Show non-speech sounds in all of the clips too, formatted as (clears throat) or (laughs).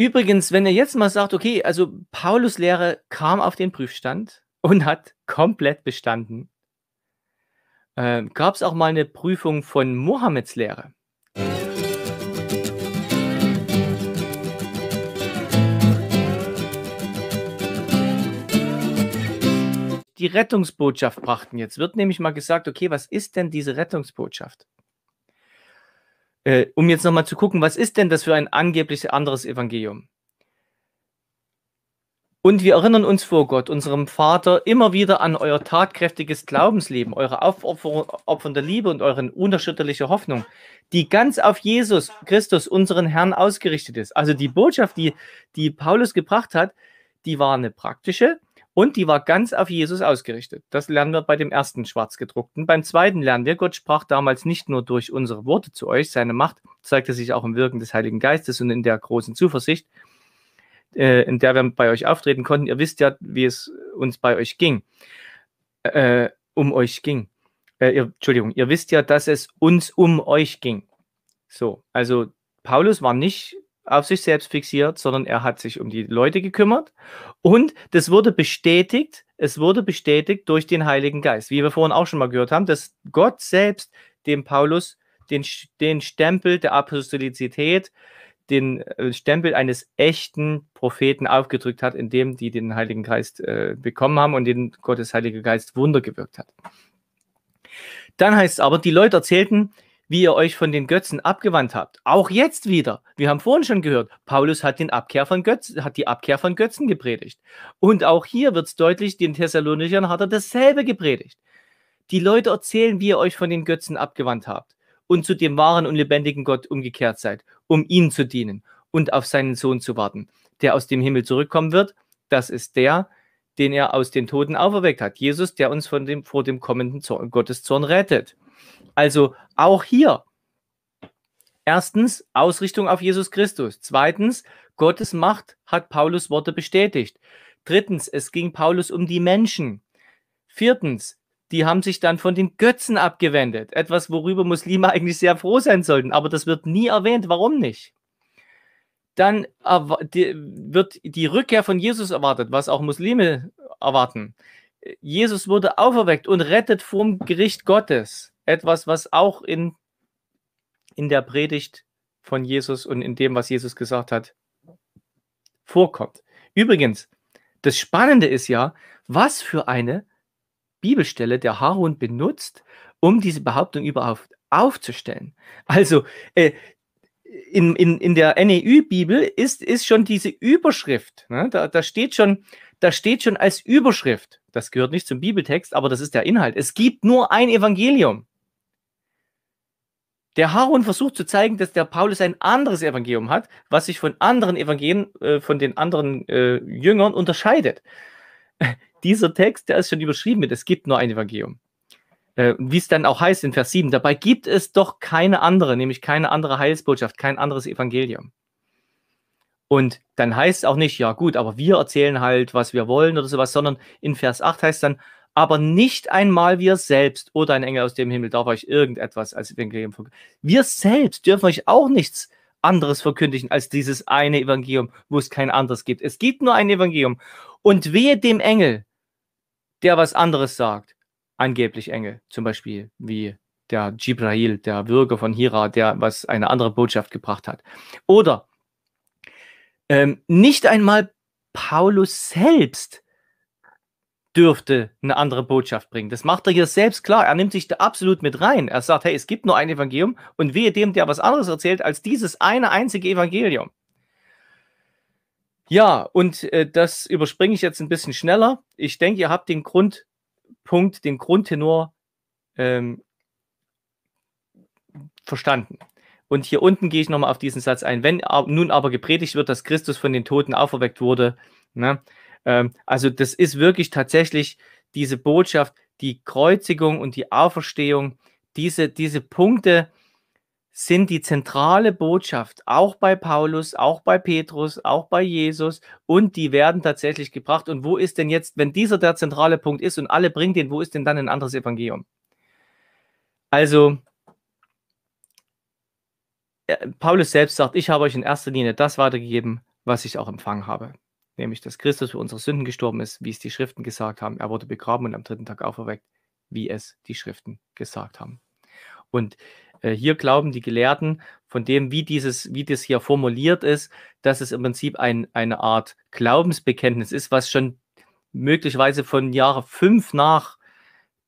Übrigens, wenn er jetzt mal sagt, okay, also Paulus Lehre kam auf den Prüfstand und hat komplett bestanden, äh, gab es auch mal eine Prüfung von Mohammeds Lehre. Die Rettungsbotschaft brachten. Jetzt wird nämlich mal gesagt, okay, was ist denn diese Rettungsbotschaft? äh, um jetzt nochmal zu gucken, was ist denn das für ein angeblich anderes Evangelium? Und wir erinnern uns vor Gott, unserem Vater, immer wieder an euer tatkräftiges Glaubensleben, eure aufopfernde Liebe und eure unerschütterliche Hoffnung, die ganz auf Jesus Christus, unseren Herrn, ausgerichtet ist. Also die Botschaft, die, die Paulus gebracht hat, die war eine praktische, und die war ganz auf Jesus ausgerichtet. Das lernen wir bei dem ersten Schwarzgedruckten. Beim zweiten lernen wir, Gott sprach damals nicht nur durch unsere Worte zu euch, seine Macht zeigte sich auch im Wirken des Heiligen Geistes und in der großen Zuversicht, äh, in der wir bei euch auftreten konnten. Ihr wisst ja, wie es uns bei euch ging, äh, um euch ging. Äh, ihr, Entschuldigung, ihr wisst ja, dass es uns um euch ging. So, also Paulus war nicht auf sich selbst fixiert, sondern er hat sich um die Leute gekümmert. Und das wurde bestätigt, es wurde bestätigt durch den Heiligen Geist, wie wir vorhin auch schon mal gehört haben, dass Gott selbst dem Paulus den, den Stempel der Apostolizität, den äh, Stempel eines echten Propheten aufgedrückt hat, indem die den Heiligen Geist äh, bekommen haben und den Gottes Heiliger Geist Wunder gewirkt hat. Dann heißt es aber, die Leute erzählten wie ihr euch von den Götzen abgewandt habt. Auch jetzt wieder. Wir haben vorhin schon gehört, Paulus hat, den Abkehr von Götzen, hat die Abkehr von Götzen gepredigt. Und auch hier wird es deutlich, den Thessalonichern hat er dasselbe gepredigt. Die Leute erzählen, wie ihr euch von den Götzen abgewandt habt und zu dem wahren und lebendigen Gott umgekehrt seid, um ihnen zu dienen und auf seinen Sohn zu warten, der aus dem Himmel zurückkommen wird. Das ist der, den er aus den Toten auferweckt hat. Jesus, der uns von dem, vor dem kommenden Zorn, Gotteszorn rettet. Also auch hier. Erstens Ausrichtung auf Jesus Christus. Zweitens, Gottes Macht hat Paulus Worte bestätigt. Drittens, es ging Paulus um die Menschen. Viertens, die haben sich dann von den Götzen abgewendet. Etwas, worüber Muslime (laughs) eigentlich sehr froh sein sollten, aber das wird nie erwähnt. Warum nicht? Dann wird die Rückkehr von Jesus erwartet, was auch Muslime erwarten. Jesus wurde auferweckt und rettet vom Gericht Gottes. Etwas, was auch in, in der Predigt von Jesus und in dem, was Jesus gesagt hat, vorkommt. Übrigens, das Spannende ist ja, was für eine Bibelstelle der Harun benutzt, um diese Behauptung überhaupt aufzustellen. Also äh, in, in, in der NEU-Bibel ist, ist schon diese Überschrift, ne? da, da steht schon, da steht schon als Überschrift, das gehört nicht zum Bibeltext, aber das ist der Inhalt. Es gibt nur ein Evangelium. Der Harun versucht zu zeigen, dass der Paulus ein anderes Evangelium hat, was sich von anderen Evangelien, äh, von den anderen äh, Jüngern unterscheidet. (laughs) Dieser Text, der ist schon überschrieben mit, es gibt nur ein Evangelium. Äh, Wie es dann auch heißt in Vers 7, dabei gibt es doch keine andere, nämlich keine andere Heilsbotschaft, kein anderes Evangelium. Und dann heißt es auch nicht, ja gut, aber wir erzählen halt, was wir wollen oder sowas, sondern in Vers 8 heißt es dann, aber nicht einmal wir selbst oder ein Engel aus dem Himmel darf euch irgendetwas als Evangelium verkündigen. Wir selbst dürfen euch auch nichts anderes verkündigen als dieses eine Evangelium, wo es kein anderes gibt. Es gibt nur ein Evangelium. Und wehe dem Engel, der was anderes sagt. Angeblich Engel, zum Beispiel wie der Jibrail, der Bürger von Hira, der was eine andere Botschaft gebracht hat. Oder ähm, nicht einmal Paulus selbst dürfte eine andere Botschaft bringen. Das macht er hier selbst klar. Er nimmt sich da absolut mit rein. Er sagt, hey, es gibt nur ein Evangelium und wehe dem, der was anderes erzählt, als dieses eine einzige Evangelium. Ja, und äh, das überspringe ich jetzt ein bisschen schneller. Ich denke, ihr habt den Grundpunkt, den Grundtenor ähm, verstanden. Und hier unten gehe ich nochmal auf diesen Satz ein. Wenn nun aber gepredigt wird, dass Christus von den Toten auferweckt wurde, ne? ähm, also das ist wirklich tatsächlich diese Botschaft, die Kreuzigung und die Auferstehung, diese, diese Punkte sind die zentrale Botschaft, auch bei Paulus, auch bei Petrus, auch bei Jesus und die werden tatsächlich gebracht. Und wo ist denn jetzt, wenn dieser der zentrale Punkt ist und alle bringen den, wo ist denn dann ein anderes Evangelium? Also äh, Paulus selbst sagt, ich habe euch in erster Linie das weitergegeben, was ich auch empfangen habe. Nämlich, dass Christus für unsere Sünden gestorben ist, wie es die Schriften gesagt haben. Er wurde begraben und am dritten Tag auferweckt, wie es die Schriften gesagt haben. Und äh, hier glauben die Gelehrten von dem, wie dieses, wie das hier formuliert ist, dass es im Prinzip ein, eine Art Glaubensbekenntnis ist, was schon möglicherweise von Jahre fünf nach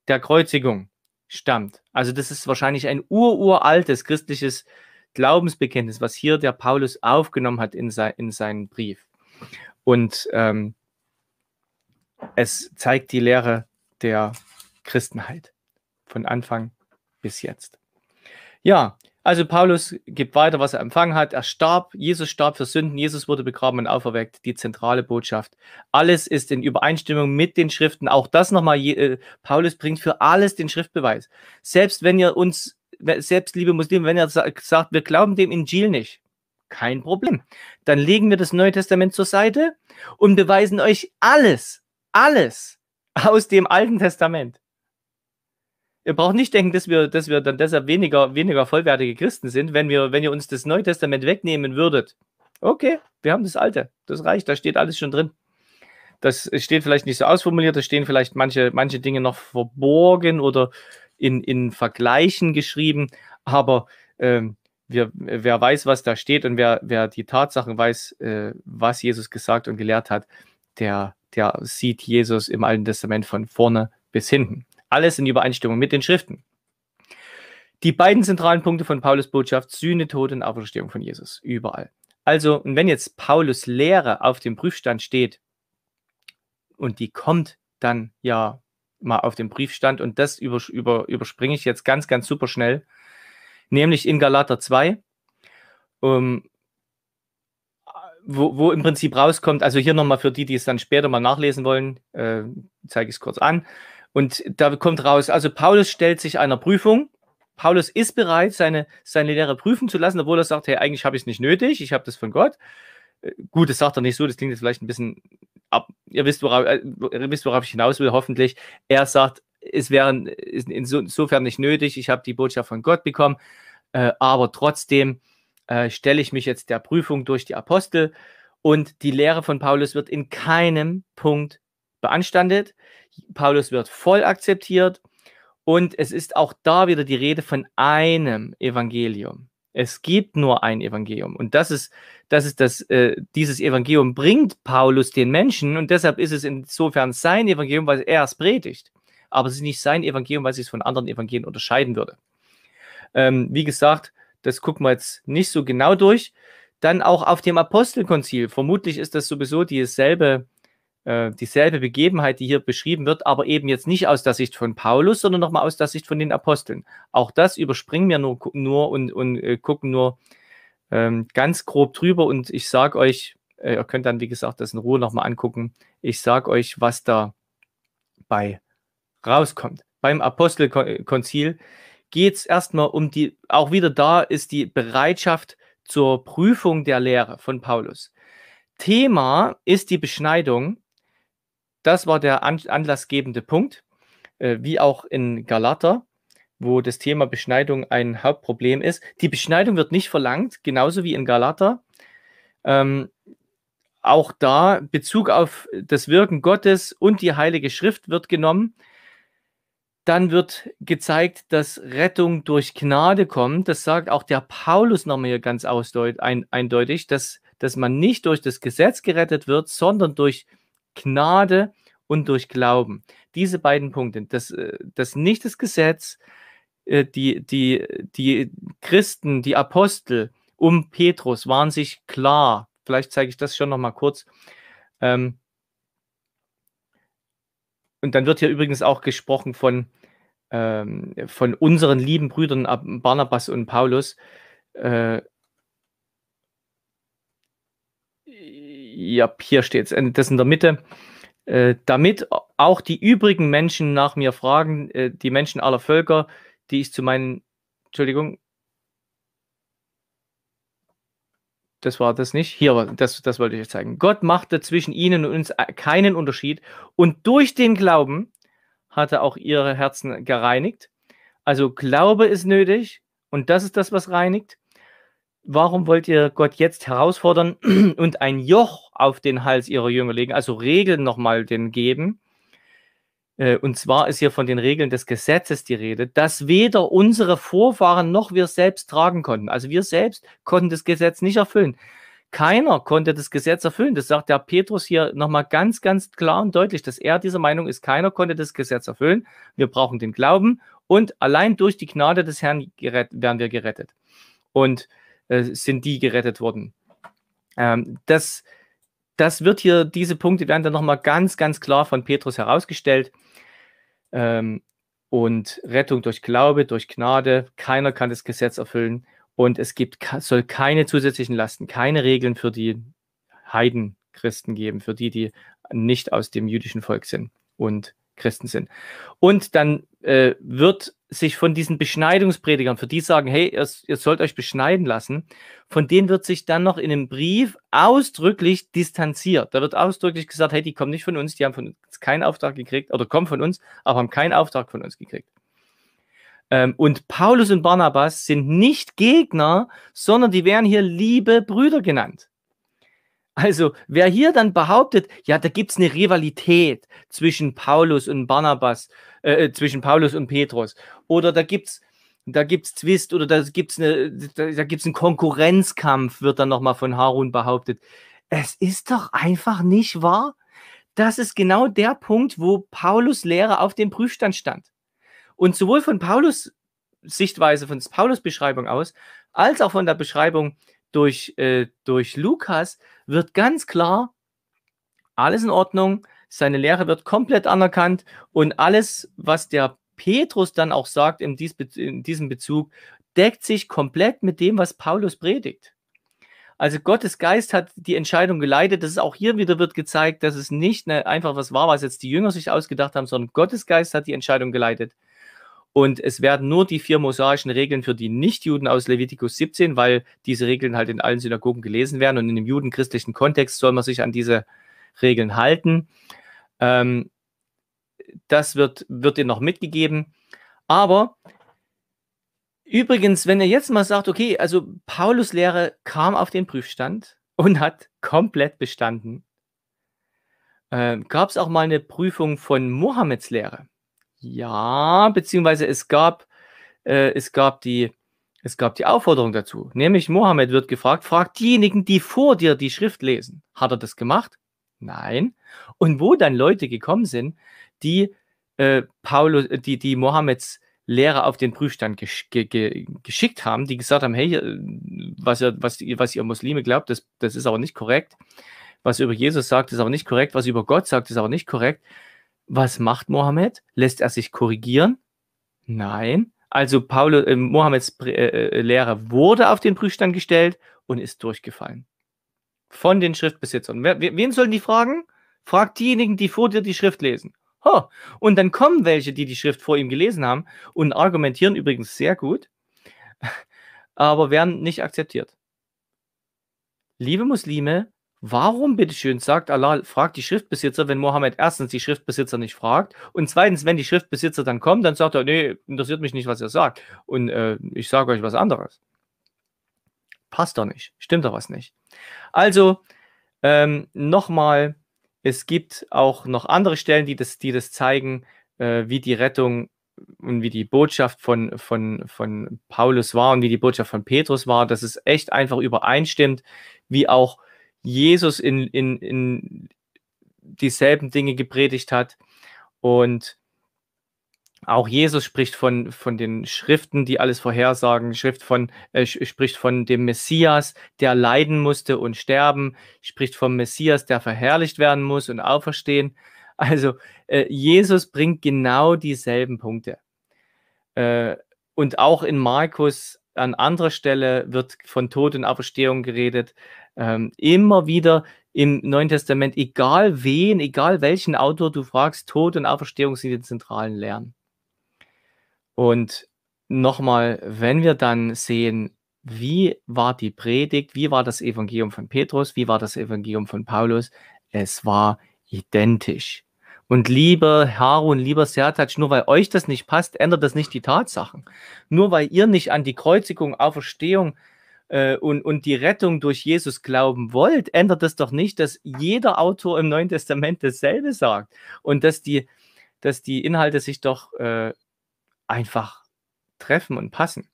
der Kreuzigung stammt. Also das ist wahrscheinlich ein ururaltes christliches äh, Glaubensbekenntnis, was hier der Paulus aufgenommen hat in, sein, in seinen Brief. Und ähm, es zeigt die Lehre der Christenheit halt von Anfang bis jetzt. Ja, also Paulus gibt weiter, was er empfangen hat. Er starb, Jesus starb für Sünden, Jesus wurde begraben und auferweckt. Die zentrale Botschaft. Alles ist in Übereinstimmung mit den Schriften. Auch das nochmal, äh, Paulus bringt für alles den Schriftbeweis. Selbst wenn ihr uns selbst liebe Muslime, wenn er sagt, wir glauben dem Injil nicht, kein Problem. Dann legen wir das Neue Testament zur Seite und beweisen euch alles, alles aus dem Alten Testament. Ihr braucht nicht denken, dass wir, dass wir dann deshalb weniger, weniger vollwertige Christen sind, wenn, wir, wenn ihr uns das Neue Testament wegnehmen würdet. Okay, wir haben das Alte, das reicht, da steht alles schon drin. Das steht vielleicht nicht so ausformuliert, da stehen vielleicht manche, manche Dinge noch verborgen oder in, in Vergleichen geschrieben, aber ähm, wer, wer weiß, was da steht und wer, wer die Tatsachen weiß, äh, was Jesus gesagt und gelehrt hat, der, der sieht Jesus im Alten Testament von vorne bis hinten. Alles in Übereinstimmung mit den Schriften. Die beiden zentralen Punkte von Paulus Botschaft, Sühne, Tod und Auferstehung von Jesus, überall. Also, und wenn jetzt Paulus Lehre auf dem Prüfstand steht und die kommt dann ja mal auf dem Brief stand. Und das über, über, überspringe ich jetzt ganz, ganz super schnell. Nämlich in Galater 2, ähm, wo, wo, im Prinzip rauskommt, also hier nochmal für die, die es dann später mal nachlesen wollen, äh, zeige ich es kurz an. Und da kommt raus, also Paulus stellt sich einer Prüfung. Paulus ist bereit, seine, seine Lehre prüfen zu lassen, obwohl er sagt, hey, eigentlich habe ich es nicht nötig, ich habe das von Gott. Äh, gut, das sagt er nicht so, das klingt jetzt vielleicht ein bisschen ab, ihr wisst worauf, äh, ihr wisst, worauf ich hinaus will, hoffentlich. Er sagt, es wäre insofern nicht nötig, ich habe die Botschaft von Gott bekommen, äh, aber trotzdem äh, stelle ich mich jetzt der Prüfung durch die Apostel und die Lehre von Paulus wird in keinem Punkt beanstandet. Paulus wird voll akzeptiert und es ist auch da wieder die Rede von einem Evangelium. Es gibt nur ein Evangelium. Und das ist, das ist das, äh, dieses Evangelium bringt Paulus den Menschen und deshalb ist es insofern sein Evangelium, weil er es predigt. Aber es ist nicht sein Evangelium, weil es sich von anderen Evangelien unterscheiden würde. Ähm, wie gesagt, das gucken wir jetzt nicht so genau durch. Dann auch auf dem Apostelkonzil. Vermutlich ist das sowieso dieselbe äh, dieselbe Begebenheit, die hier beschrieben wird, aber eben jetzt nicht aus der Sicht von Paulus, sondern nochmal aus der Sicht von den Aposteln. Auch das überspringen wir nur, nur und, und äh, gucken nur ähm, ganz grob drüber und ich sage euch, äh, ihr könnt dann, wie gesagt, das in Ruhe nochmal angucken, ich sage euch, was da bei rauskommt. Beim Apostelkonzil geht es erstmal um die, auch wieder da ist die Bereitschaft zur Prüfung der Lehre von Paulus. Thema ist die Beschneidung das war der an anlassgebende Punkt, äh, wie auch in Galater, wo das Thema Beschneidung ein Hauptproblem ist. Die Beschneidung wird nicht verlangt, genauso wie in Galater. Ähm, auch da Bezug auf das Wirken Gottes und die Heilige Schrift wird genommen dann wird gezeigt, dass Rettung durch Gnade kommt. Das sagt auch der Paulus nochmal hier ganz ein, eindeutig, dass, dass man nicht durch das Gesetz gerettet wird, sondern durch Gnade. Gnade und durch Glauben. Diese beiden Punkte, das, äh, das nicht das Gesetz, äh, die, die, die Christen, die Apostel um Petrus waren sich klar, vielleicht zeige ich das schon nochmal kurz. Ähm, und dann wird hier übrigens auch gesprochen von, ähm, von unseren lieben Brüdern Barnabas und Paulus. Äh, ja, hier steht es, äh, das in der Mitte, äh, damit auch die übrigen Menschen nach mir fragen, äh, die Menschen aller Völker, die ich zu meinen, Entschuldigung, das war das nicht. Hier, das, das wollte ich euch zeigen. Gott machte zwischen ihnen und uns keinen Unterschied und durch den Glauben hat er auch ihre Herzen gereinigt. Also Glaube ist nötig und das ist das, was reinigt warum wollt ihr Gott jetzt herausfordern (clears throat) und ein Joch auf den Hals ihrer Jünger legen, also Regeln nochmal denen geben? Äh, und zwar ist hier von den Regeln des Gesetzes die Rede, dass weder unsere Vorfahren noch wir selbst tragen konnten. Also wir selbst konnten das Gesetz nicht erfüllen. Keiner konnte das Gesetz erfüllen. Das sagt der Petrus hier nochmal ganz, ganz klar und deutlich, dass er dieser Meinung ist, keiner konnte das Gesetz erfüllen. Wir brauchen den Glauben und allein durch die Gnade des Herrn werden wir gerettet. Und äh, sind die gerettet worden. Ähm, das, das wird hier, diese Punkte werden dann nochmal ganz, ganz klar von Petrus herausgestellt. Ähm, und Rettung durch Glaube, durch Gnade, keiner kann das Gesetz erfüllen und es gibt, soll keine zusätzlichen Lasten, keine Regeln für die Heidenchristen geben, für die, die nicht aus dem jüdischen Volk sind. Und Christen sind. Und dann äh, wird sich von diesen Beschneidungspredigern, für die sagen, hey, ihr, ihr sollt euch beschneiden lassen, von denen wird sich dann noch in einem Brief ausdrücklich distanziert. Da wird ausdrücklich gesagt, hey, die kommen nicht von uns, die haben von uns keinen Auftrag gekriegt oder kommen von uns, aber haben keinen Auftrag von uns gekriegt. Ähm, und Paulus und Barnabas sind nicht Gegner, sondern die werden hier liebe Brüder genannt. Also, wer hier dann behauptet, ja, da gibt es eine Rivalität zwischen Paulus und Barnabas, äh, äh zwischen Paulus und Petrus, oder da gibt es da gibt's Twist oder da gibt es da, da einen Konkurrenzkampf, wird dann nochmal von Harun behauptet. Es ist doch einfach nicht wahr. Das ist genau der Punkt, wo Paulus Lehre auf dem Prüfstand stand. Und sowohl von Paulus Sichtweise, von Paulus Beschreibung aus, als auch von der Beschreibung durch, äh, durch Lukas wird ganz klar, alles in Ordnung, seine Lehre wird komplett anerkannt und alles, was der Petrus dann auch sagt in, dies, in diesem Bezug, deckt sich komplett mit dem, was Paulus predigt. Also Gottes Geist hat die Entscheidung geleitet. Das ist auch hier wieder wird gezeigt, dass es nicht ne, einfach was war, was jetzt die Jünger sich ausgedacht haben, sondern Gottes Geist hat die Entscheidung geleitet. Und es werden nur die vier mosaischen Regeln für die Nichtjuden aus Levitikus 17, weil diese Regeln halt in allen Synagogen gelesen werden und in dem judenchristlichen Kontext soll man sich an diese Regeln halten. Ähm, das wird, wird dir noch mitgegeben. Aber übrigens, wenn ihr jetzt mal sagt, okay, also Paulus Lehre kam auf den Prüfstand und hat komplett bestanden, ähm, gab es auch mal eine Prüfung von Mohammeds Lehre. Ja, beziehungsweise es gab, äh, es gab die, es gab die Aufforderung dazu. Nämlich Mohammed wird gefragt, fragt diejenigen, die vor dir die Schrift lesen. Hat er das gemacht? Nein. Und wo dann Leute gekommen sind, die äh, Paulus, äh, die, die Mohammeds Lehrer auf den Prüfstand ge ge geschickt haben, die gesagt haben, hey, äh, was ihr, was, was ihr Muslime glaubt, das, das ist aber nicht korrekt. Was ihr über Jesus sagt, ist aber nicht korrekt. Was ihr über Gott sagt, ist aber nicht korrekt. Was macht Mohammed? Lässt er sich korrigieren? Nein. Also Paulus, äh, Mohammeds äh, äh, Lehrer wurde auf den Prüfstand gestellt und ist durchgefallen. Von den Schriftbesitzern. Wer, wen sollen die fragen? Frag diejenigen, die vor dir die Schrift lesen. Ho. Und dann kommen welche, die die Schrift vor ihm gelesen haben und argumentieren übrigens sehr gut, (laughs) aber werden nicht akzeptiert. Liebe Muslime, Warum bitteschön sagt Allah, fragt die Schriftbesitzer, wenn Mohammed erstens die Schriftbesitzer nicht fragt und zweitens, wenn die Schriftbesitzer dann kommen, dann sagt er, nee, interessiert mich nicht, was ihr sagt und äh, ich sage euch was anderes. Passt doch nicht, stimmt doch was nicht. Also, ähm, nochmal, es gibt auch noch andere Stellen, die das, die das zeigen, äh, wie die Rettung und wie die Botschaft von, von, von Paulus war und wie die Botschaft von Petrus war, dass es echt einfach übereinstimmt, wie auch Jesus in, in, in dieselben Dinge gepredigt hat. Und auch Jesus spricht von, von den Schriften, die alles vorhersagen, Schrift von, äh, spricht von dem Messias, der leiden musste und sterben, spricht vom Messias, der verherrlicht werden muss und auferstehen. Also äh, Jesus bringt genau dieselben Punkte. Äh, und auch in Markus an anderer Stelle wird von Tod und Auferstehung geredet. Ähm, immer wieder im Neuen Testament, egal wen, egal welchen Autor du fragst, Tod und Auferstehung sind die zentralen Lehren. Und nochmal, wenn wir dann sehen, wie war die Predigt, wie war das Evangelium von Petrus, wie war das Evangelium von Paulus, es war identisch. Und lieber Harun, lieber Sertac, nur weil euch das nicht passt, ändert das nicht die Tatsachen. Nur weil ihr nicht an die Kreuzigung, Auferstehung, äh, und, und die Rettung durch Jesus glauben wollt, ändert das doch nicht, dass jeder Autor im Neuen Testament dasselbe sagt und dass die, dass die Inhalte sich doch äh, einfach treffen und passen.